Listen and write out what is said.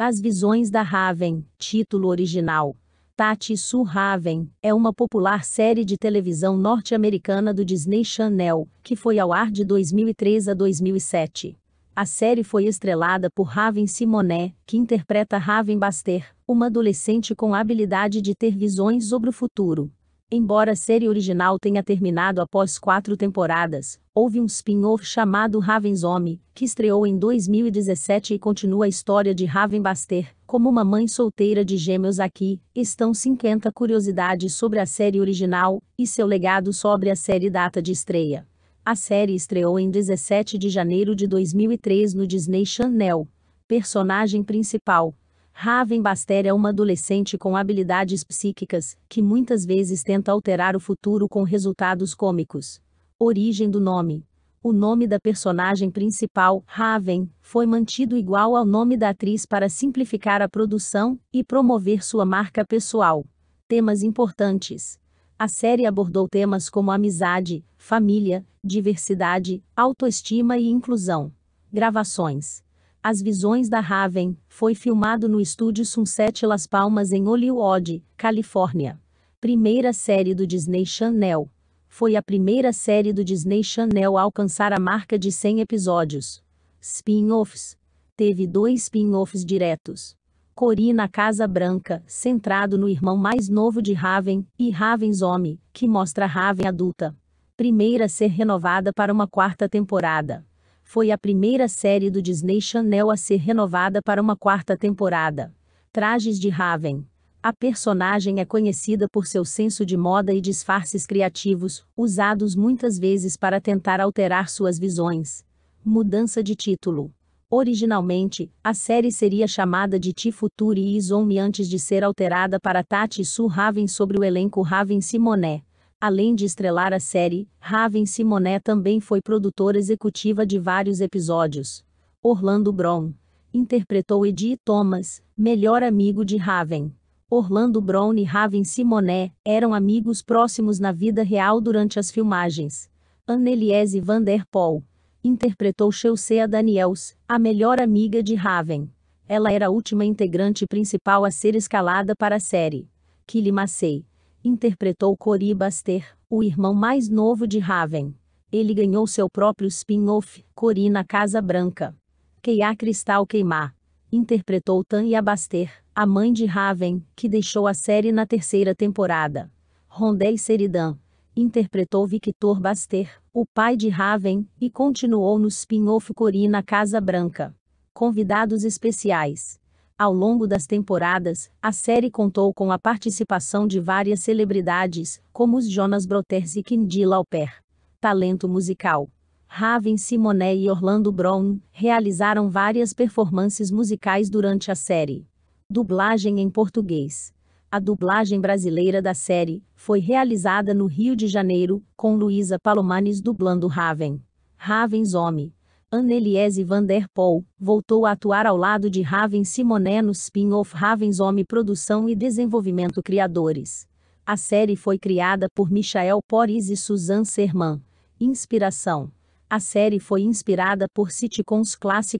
As Visões da Raven, título original. Tati Su Raven, é uma popular série de televisão norte-americana do Disney Channel, que foi ao ar de 2003 a 2007. A série foi estrelada por Raven Simonet, que interpreta Raven Baster, uma adolescente com a habilidade de ter visões sobre o futuro. Embora a série original tenha terminado após quatro temporadas, houve um spin-off chamado Raven's Home, que estreou em 2017 e continua a história de Raven Baster, como uma mãe solteira de gêmeos aqui, estão 50 curiosidades sobre a série original, e seu legado sobre a série data de estreia. A série estreou em 17 de janeiro de 2003 no Disney Channel. Personagem principal, Raven Baster é uma adolescente com habilidades psíquicas, que muitas vezes tenta alterar o futuro com resultados cômicos. Origem do nome. O nome da personagem principal, Raven, foi mantido igual ao nome da atriz para simplificar a produção e promover sua marca pessoal. Temas importantes. A série abordou temas como amizade, família, diversidade, autoestima e inclusão. Gravações. As Visões da Raven, foi filmado no estúdio Sunset Las Palmas em Hollywood, Califórnia. Primeira série do Disney Channel. Foi a primeira série do Disney Channel a alcançar a marca de 100 episódios. Spin-offs. Teve dois spin-offs diretos. Corina Casa Branca, centrado no irmão mais novo de Raven, e Raven's Homem, que mostra Raven adulta. Primeira a ser renovada para uma quarta temporada foi a primeira série do Disney Channel a ser renovada para uma quarta temporada. Trajes de Raven. A personagem é conhecida por seu senso de moda e disfarces criativos, usados muitas vezes para tentar alterar suas visões. Mudança de título. Originalmente, a série seria chamada de Ti Futuri e Zombie antes de ser alterada para Tati Su Raven sobre o elenco Raven Simonet. Além de estrelar a série, Raven Simonet também foi produtora executiva de vários episódios. Orlando Brown interpretou Eddie Thomas, melhor amigo de Raven. Orlando Brown e Raven Simonet eram amigos próximos na vida real durante as filmagens. Anneliese van der Poel interpretou Chelsea Daniels, a melhor amiga de Raven. Ela era a última integrante principal a ser escalada para a série. Kylie Massey interpretou Cory Baster, o irmão mais novo de Raven. Ele ganhou seu próprio spin-off, Cory na Casa Branca. Keia Cristal Queimar. Interpretou Tanya Baster, a mãe de Raven, que deixou a série na terceira temporada. Rondé Seridan. Interpretou Victor Baster, o pai de Raven, e continuou no spin-off Cory na Casa Branca. Convidados especiais. Ao longo das temporadas, a série contou com a participação de várias celebridades, como os Jonas Brothers e Kindy Lauper. Talento musical. Raven Simone e Orlando Brown realizaram várias performances musicais durante a série. Dublagem em português. A dublagem brasileira da série foi realizada no Rio de Janeiro, com Luísa Palomanes dublando Raven. Raven's Homem. Anneliese van der Poel, voltou a atuar ao lado de Raven Simonet no spin-off Raven's Home Produção e Desenvolvimento Criadores. A série foi criada por Michael Poris e Suzanne Serman. Inspiração. A série foi inspirada por sitcoms clássicos